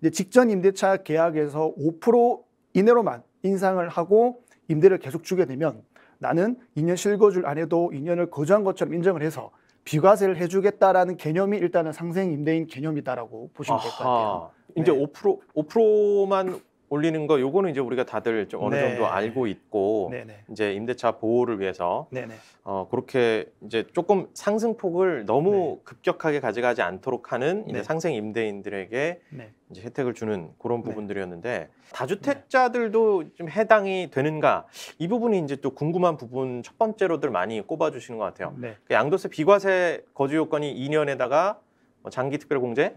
이제 직전 임대차 계약에서 5% 이내로만 인상을 하고 임대를 계속 주게 되면 나는 2년 실거주를 안 해도 2년을 거주한 것처럼 인정을 해서 비과세를 해주겠다라는 개념이 일단은 상생 임대인 개념이다라고 보시면 될 것 같아요. 이제 네. 5% 5%만 올리는 거 요거는 이제 우리가 다들 좀 어느 네. 정도 알고 있고 네네. 이제 임대차 보호를 위해서 네네. 어 그렇게 이제 조금 상승폭을 너무 네. 급격하게 가져가지 않도록 하는 네. 상생 임대인들에게 네. 이제 혜택을 주는 그런 네. 부분들이었는데 다주택자들도 좀 해당이 되는가 이 부분이 이제 또 궁금한 부분 첫 번째로들 많이 꼽아 주시는 것 같아요. 그 양도세 비과세 거주 요건이 2년에다가 뭐 장기 특별 공제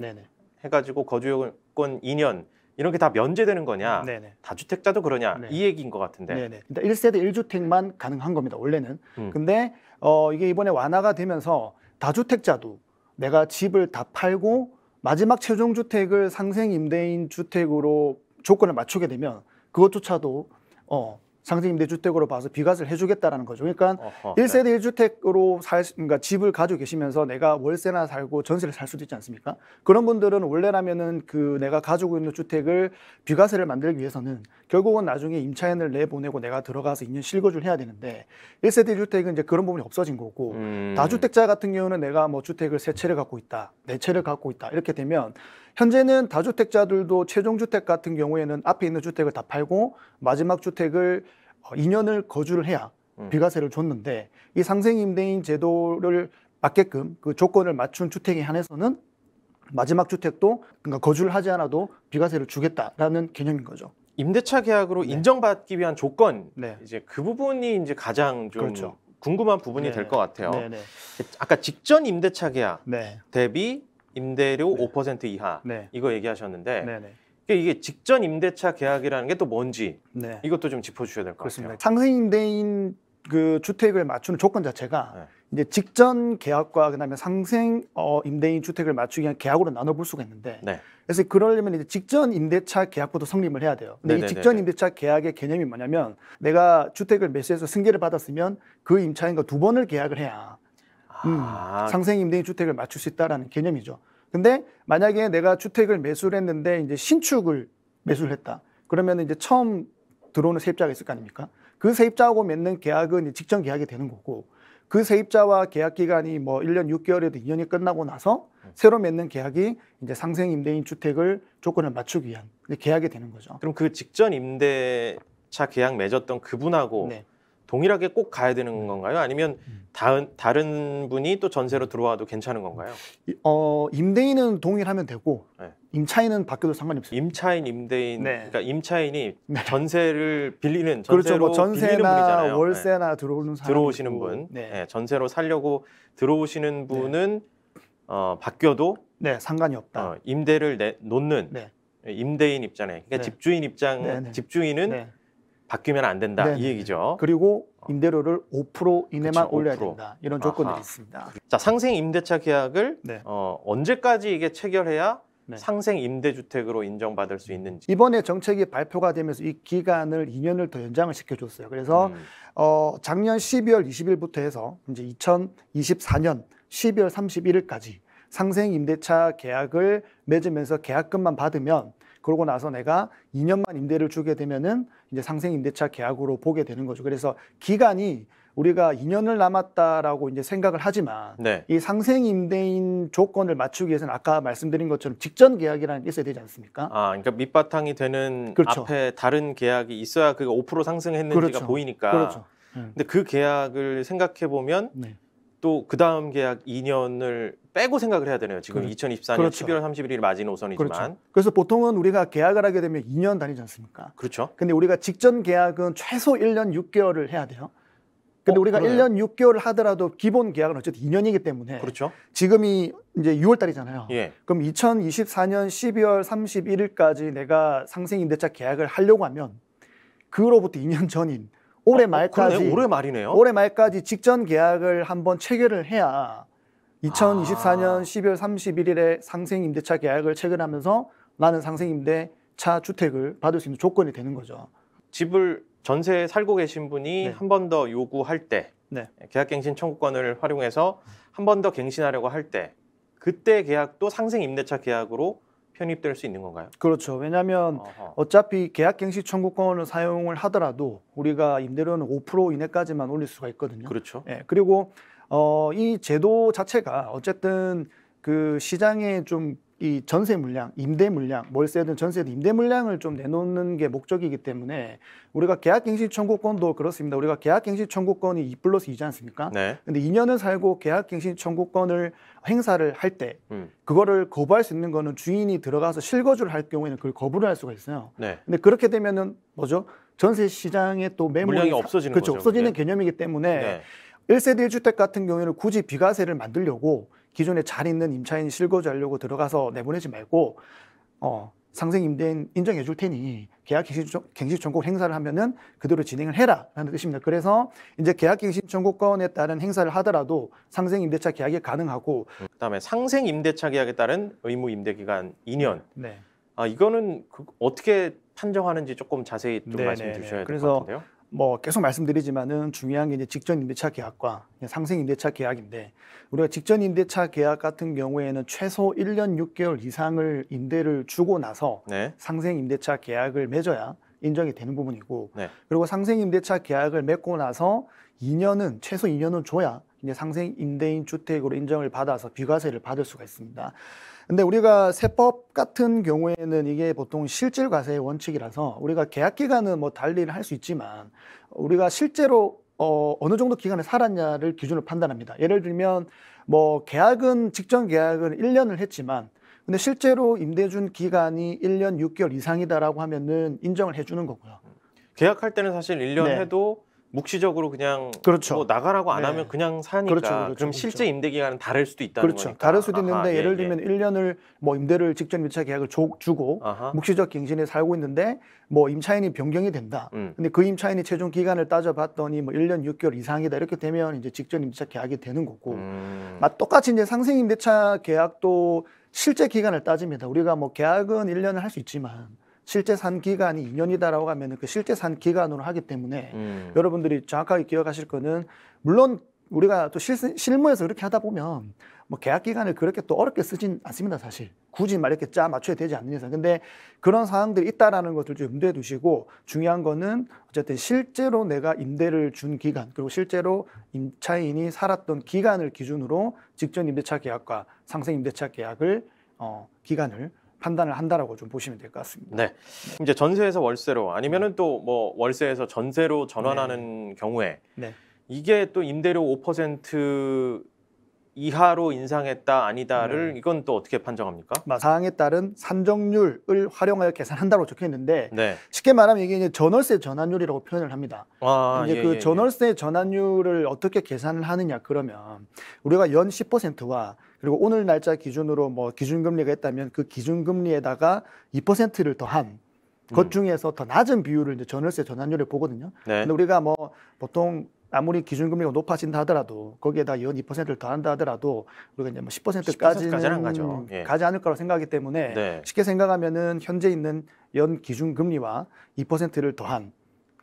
해 가지고 거주 요건 2년 이런 게 다 면제되는 거냐? 네네. 다주택자도 그러냐? 네네. 이 얘기인 것 같은데. 그러니까 일단 1세대 1주택만 가능한 겁니다. 원래는. 음. 근데 어 이게 이번에 완화가 되면서 다주택자도 내가 집을 다 팔고 마지막 최종 주택을 상생 임대인 주택으로 조건을 맞추게 되면 그것조차도 어 상생임 대주택으로 봐서 비과세를 해주겠다라는 거죠. 그러니까 어허, 1세대 네. 1주택으로 살, 그러니까 집을 가지고 계시면서 내가 월세나 살고 전세를 살 수도 있지 않습니까? 그런 분들은 원래라면은 그 내가 가지고 있는 주택을 비과세를 만들기 위해서는 결국은 나중에 임차인을 내보내고 내가 들어가서 2년 실거주를 해야 되는데 1세대 1주택은 이제 그런 부분이 없어진 거고 음. 다주택자 같은 경우는 내가 뭐 주택을 세 채를 갖고 있다, 네 채를 갖고 있다 이렇게 되면 현재는 다주택자들도 최종 주택 같은 경우에는 앞에 있는 주택을 다 팔고 마지막 주택을 2년을 어, 거주를 해야 비과세를 음. 줬는데 이 상생임대인 제도를 받게끔그 조건을 맞춘 주택에 한해서는 마지막 주택도 그러니까 거주를 하지 않아도 비과세를 주겠다라는 개념인 거죠. 임대차 계약으로 네. 인정받기 위한 조건 네. 이제 그 부분이 이제 가장 좀 그렇죠. 궁금한 부분이 네. 될것 같아요. 네네. 네. 아까 직전 임대차 계약 네. 대비 임대료 5% 이하 이거 얘기하셨는데 그러니까 이게 직전 임대차 계약이라는 게 또 뭔지 네. 이것도 좀 짚어주셔야 될 것 같습니다. 상승 임대인 그 주택을 맞추는 조건 자체가 네. 이제 직전 계약과 그다음에 상생 어, 임대인 주택을 맞추기 위한 계약으로 나눠볼 수가 있는데 네. 그래서 그러려면 이제 직전 임대차 계약부터 성립을 해야 돼요. 근데 네네네네. 이 네, 네, 네, 직전 임대차 계약의 개념이 뭐냐면 내가 주택을 매수해서 승계를 받았으면 그 임차인과 두 번을 계약을 해야 음, 아... 상생 임대인 주택을 맞출 수 있다라는 개념이죠. 근데 만약에 내가 주택을 매수를 했는데 이제 신축을 매수를 했다. 그러면 이제 처음 들어오는 세입자가 있을 거 아닙니까? 그 세입자하고 맺는 계약은 직전 계약이 되는 거고 그 세입자와 계약 기간이 뭐 1년 6개월에도 2년이 끝나고 나서 새로 맺는 계약이 이제 상생 임대인 주택을 조건을 맞추기 위한 계약이 되는 거죠. 그럼 그 직전 임대차 계약 맺었던 그분하고 네. 동일하게 꼭 가야 되는 네. 건가요? 아니면 음. 다른 다른 분이 또 전세로 들어와도 괜찮은 음. 건가요? 어 임대인은 동일하면 되고 네. 임차인은 바뀌어도 상관이 없어요. 임차인 임대인 네. 그러니까 임차인이 네. 전세를 빌리는 그렇죠. 뭐 전세나 네. 월세나 들어오는 들어오시는 분, 전세로 살려고 들어오시는 분은 어, 바뀌어도 네 상관이 없다. 어, 임대를 내, 놓는 임대인 입장에 그러니까 집주인 입장 집주인은 바뀌면 안 된다 네네. 이 얘기죠. 그리고 어. 임대료를 5% 이내만 그쵸, 올려야 된다 이런 조건들이 있습니다. 자 상생 임대차 계약을 네. 어, 언제까지 이게 체결해야 네. 상생 임대주택으로 인정받을 수 있는지 이번에 정책이 발표가 되면서 이 기간을 2년을 더 연장을 시켜줬어요. 그래서 음. 어, 작년 12월 20일부터 해서 이제 2024년 12월 31일까지 상생 임대차 계약을 맺으면서 계약금만 받으면 그러고 나서 내가 2년만 임대를 주게 되면은 이제 상생 임대차 계약으로 보게 되는 거죠. 그래서 기간이 우리가 2년을 남았다라고 이제 생각을 하지만 네. 이 상생 임대인 조건을 맞추기 위해서는 아까 말씀드린 것처럼 직전 계약이라는 게 있어야 되지 않습니까? 아, 그러니까 밑바탕이 되는 그렇죠. 앞에 다른 계약이 있어야 그게 5% 상승했는지가 그렇죠. 보이니까. 그렇죠. 음. 근데 그 계약을 생각해 보면 네. 또그 다음 계약 2년을 빼고 생각을 해야 되네요. 지금 그 2024년 그렇죠. 11월 그렇죠. 31일 마지노선이지만. 그렇죠. 그래서 보통은 우리가 계약을 하게 되면 2년 다니지 않습니까? 그렇죠. 근데 우리가 직전 계약은 최소 1년 6개월을 해야 돼요. 근데 어, 우리가 그러네요. 1년 6개월을 하더라도 기본 계약은 어쨌든 2년이기 때문에 그렇죠. 지금이 이제 6월 달이잖아요. 예. 그럼 2024년 12월 31일까지 내가 상생 임대차 계약을 하려고 하면 그로부터 2년 전인 올해 어, 말까지 어, 올해 말이네요. 올해 말까지 직전 계약을 한번 체결을 해야 2024년 12월 31일에 상생임대차 계약을 체결하면서 나는 상생임대차 주택을 받을 수 있는 조건이 되는 거죠. 집을 전세 살고 계신 분이 네. 한번 더 요구할 때 네. 계약갱신 청구권을 활용해서 한 번 더 갱신하려고 할 때 그때 계약도 상생임대차 계약으로 편입될 수 있는 건가요? 그렇죠. 왜냐하면 어허. 어차피 계약갱신 청구권을 사용을 하더라도 우리가 임대료는 5% 이내까지만 올릴 수가 있거든요. 그렇죠. 예, 그리고 어, 이 제도 자체가 어쨌든 그 시장에 좀 이 전세 물량, 임대 물량, 월세든 전세든 임대 물량을 좀 내놓는 게 목적이기 때문에 우리가 계약갱신 청구권도 그렇습니다. 우리가 계약갱신 청구권이 2 플러스 2지 않습니까? 네. 근데 2년을 살고 계약갱신 청구권을 행사를 할때 음. 그거를 거부할 수 있는 거는 주인이 들어가서 실거주를 할 경우에는 그걸 거부를 할 수가 있어요. 네. 근데 그렇게 되면은 뭐죠? 전세 시장에 또 매물이 없어지는 그렇죠. 거죠. 없어지는 네. 개념이기 때문에 네. 1세대 1주택 같은 경우에는 굳이 비과세를 만들려고 기존에 잘 있는 임차인 실거주하려고 들어가서 내보내지 말고 어, 상생 임대인 인정해 줄 테니 계약 갱신 청구 행사를 하면은 그대로 진행을 해라라는 뜻입니다. 그래서 이제 계약 갱신 청구권에 따른 행사를 하더라도 상생 임대차 계약이 가능하고 그다음에 상생 임대차 계약에 따른 의무 임대 기간 2년. 네. 아 이거는 그 어떻게 판정하는지 조금 자세히 좀 네, 말씀해 네, 네. 주셔야 될 것 같은데요. 뭐 계속 말씀드리지만은 중요한 게 이제 직전 임대차 계약과 상생 임대차 계약인데 우리가 직전 임대차 계약 같은 경우에는 최소 1년 6개월 이상을 임대를 주고 나서 네. 상생 임대차 계약을 맺어야 인정이 되는 부분이고 네. 그리고 상생 임대차 계약을 맺고 나서 2년은 최소 2년은 줘야 이제 상생 임대인 주택으로 인정을 받아서 비과세를 받을 수가 있습니다. 근데 우리가 세법 같은 경우에는 이게 보통 실질 과세의 원칙이라서 우리가 계약 기간은 뭐 달리를 할수 있지만 우리가 실제로 어, 어느 정도 기간에 살았냐를 기준으로 판단합니다. 예를 들면 뭐 계약은 직전 계약은 1년을 했지만 근데 실제로 임대준 기간이 1년 6개월 이상이다라고 하면은 인정을 해주는 거고요. 계약할 때는 사실 1년 네. 해도 묵시적으로 그냥 그렇죠. 뭐 나가라고 안 네. 하면 그냥 사니까 그렇죠, 그렇죠, 그럼 그렇죠. 실제 임대 기간은 다를 수도 있다는 그렇죠. 다를 수도 있는데 아하, 예, 예를 예, 들면 예. 1년을 뭐 임대를 직전 임차 계약을 조, 주고 아하. 묵시적 갱신에 살고 있는데 뭐 임차인이 변경이 된다. 음. 근데 그 임차인이 최종 기간을 따져봤더니 뭐 1년 6개월 이상이다 이렇게 되면 이제 직전 임차 계약이 되는 거고 음. 똑같이 이제 상생 임대차 계약도 실제 기간을 따집니다. 우리가 뭐 계약은 1년을 할 수 있지만 실제 산 기간이 2년이다라고 하면 그 실제 산 기간으로 하기 때문에 음. 여러분들이 정확하게 기억하실 거는 물론 우리가 또 실, 실무에서 그렇게 하다 보면 뭐 계약 기간을 그렇게 또 어렵게 쓰진 않습니다 사실 굳이 막 이렇게 짜 맞춰야 되지 않는 이상 근데 그런 사항들이 있다라는 것들 좀 염두에 두시고 중요한 거는 어쨌든 실제로 내가 임대를 준 기간 그리고 실제로 임차인이 살았던 기간을 기준으로 직전 임대차 계약과 상생 임대차 계약을 어 기간을 판단을 한다라고 좀 보시면 될 것 같습니다. 네. 이제 전세에서 월세로 아니면은 네. 또뭐 월세에서 전세로 전환하는 네. 경우에 네. 이게 또 임대료 이하로 인상했다 아니다를 네. 이건 또 어떻게 판정합니까? 사항에 따른 산정률을 활용하여 계산한다고 적혀 있는데 네. 쉽게 말하면 이게 이제 전월세 전환율이라고 표현을 합니다. 아, 이제 예, 그 예, 전월세 예. 전환율을 어떻게 계산을 하느냐 그러면 우리가 연 10%와 그리고 오늘 날짜 기준으로 뭐 기준금리가 있다면 그 기준금리에다가 2%를 더한 것 음. 중에서 더 낮은 비율을 이제 전월세 전환율을 보거든요. 네. 근데 우리가 뭐 보통 아무리 기준금리가 높아진다 하더라도 거기에다 연 2%를 더한다 하더라도 우리가 이제 뭐 10%까지는 가죠. 예. 가지 않을 거라고 생각하기 때문에 네. 쉽게 생각하면은 현재 있는 연 기준금리와 2%를 더한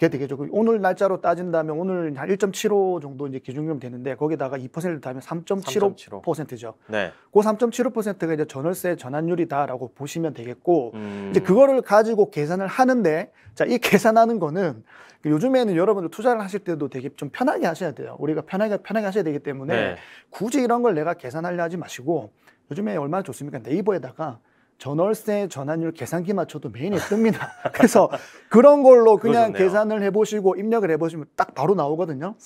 그게 되겠죠. 오늘 날짜로 따진다면 오늘 한1.75 정도 이제 기준금 되는데 거기다가 2%를 더하면 3.75%죠. 네. 그 3.75%가 이제 전월세 전환율이다라고 보시면 되겠고 음. 이제 그거를 가지고 계산을 하는데 자, 이 계산하는 거는 그 요즘에는 여러분들 투자를 하실 때도 되게 좀 편하게 하셔야 돼요. 우리가 편하게 편하게 하셔야 되기 때문에 네. 굳이 이런 걸 내가 계산하려 하지 마시고 요즘에 얼마나 좋습니까? 네이버에다가 전월세 전환율 계산기 맞춰도 매일에 뜹니다. 그래서 그런 걸로 그냥 계산을 해보시고 입력을 해보시면 딱 바로 나오거든요.